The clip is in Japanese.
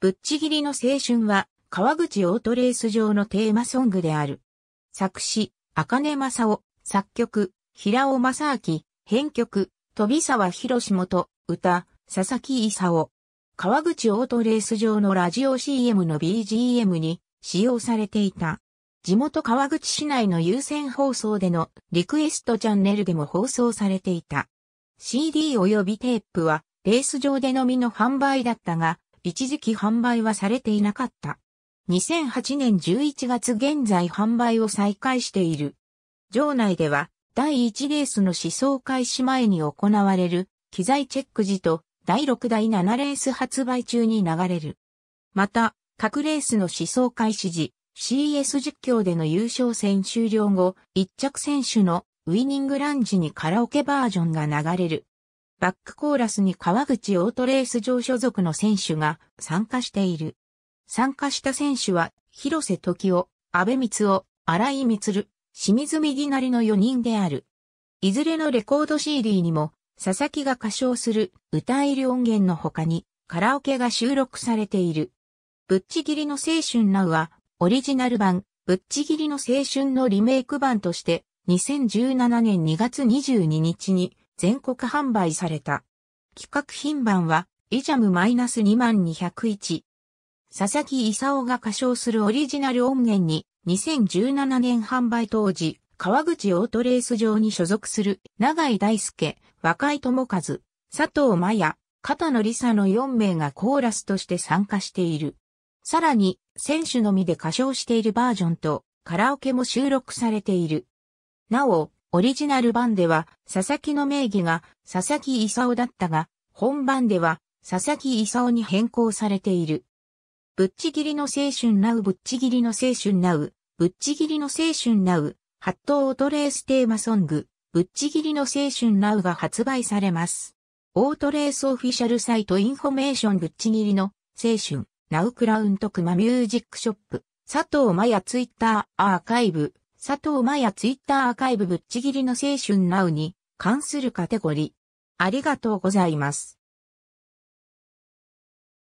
ぶっちぎりの青春は、川口オートレース場のテーマソングである。作詞、赤根正夫、作曲、平尾正明、編曲、飛沢博元、歌、佐々木勲。川口オートレース場のラジオ CM の BGM に使用されていた。地元川口市内の有線放送でのリクエストチャンネルでも放送されていた。CD 及びテープはレース場でのみの販売だったが、一時期販売はされていなかった。2008年11月現在販売を再開している。場内では、第1レースの試走開始前に行われる、機材チェック時と、第6第7レース発売中に流れる。また、各レースの試走開始時、CS 実況での優勝戦終了後、1着選手のウィニングランジにカラオケバージョンが流れる。バックコーラスに川口オートレース上所属の選手が参加している。参加した選手は、広瀬時夫、安倍光夫、荒井光、清水右なりの4人である。いずれのレコード CD にも、佐々木が歌唱する歌える音源の他に、カラオケが収録されている。ぶっちぎりの青春なうは、オリジナル版、ぶっちぎりの青春のリメイク版として、2017年2月22日に全国販売された。企画品番は、イジャム -2201。佐々木勲が歌唱するオリジナル音源に、2017年販売当時、川口オートレース場に所属する、長井大輔、若井智和、佐藤真也、片野理沙の4名がコーラスとして参加している。さらに、選手のみで歌唱しているバージョンと、カラオケも収録されている。なお、オリジナル版では、佐々木の名義が佐々木勲だったが、本版では佐々木勲に変更されている。ぶっちぎりの青春なうぶっちぎりの青春なう、ぶっちぎりの青春なう、ハットオートレーステーマソング、ぶっちぎりの青春なうが発売されます。オートレースオフィシャルサイトインフォメーションぶっちぎりの青春、ナウクラウントクマミュージックショップ、佐藤麻也ツイッターアーカイブ、佐藤真也ツイッターアーカイブぶっちぎりの青春ナウに関するカテゴリー。ありがとうございます。